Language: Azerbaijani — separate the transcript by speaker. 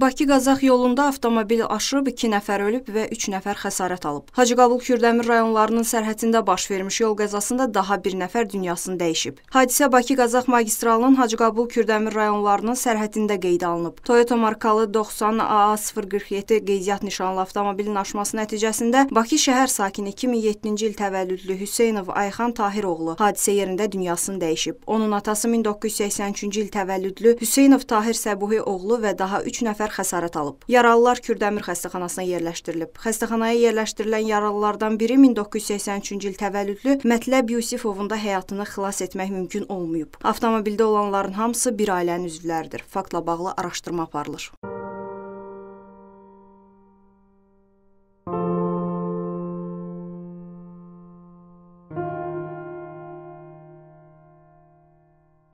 Speaker 1: Bakı-Qazax yolunda avtomobil aşıb 2 nəfər ölüb və 3 nəfər xəsarət alıb. Hacıqabul Kürdəmir rayonlarının sərhədində baş vermiş yol qəzasında daha bir nəfər dünyasını dəyişib. Hadisə Bakı-Qazax magistralının Hacıqabul Kürdəmir rayonlarının sərhədində qeydə alınıb. Toyota markalı 90 AA047 qeydiyyat nişanlı avtomobilin aşması nəticəsində Bakı şəhər sakini 2007-ci il təvəllüdlü Hüseynov Ayxan Tahiroğlu hadisə yerində dünyasını dəyişib. Onun atası 1983-cü il təvəllüdlü Hüseynov Tahir Səbuhi oğlu və daha 3 nəfər nəfər xəsarət alıb. Yaralılar Kürdəmir xəstəxanasına yerləşdirilib. Xəstəxanaya yerləşdirilən yaralılardan biri 1983-cü il təvəllüdlü Mətləb Yusifovun da həyatını xilas etmək mümkün olmayıb. Avtomobildə olanların hamısı bir ailənin üzvləridir. Faktla bağlı araşdırma aparılır.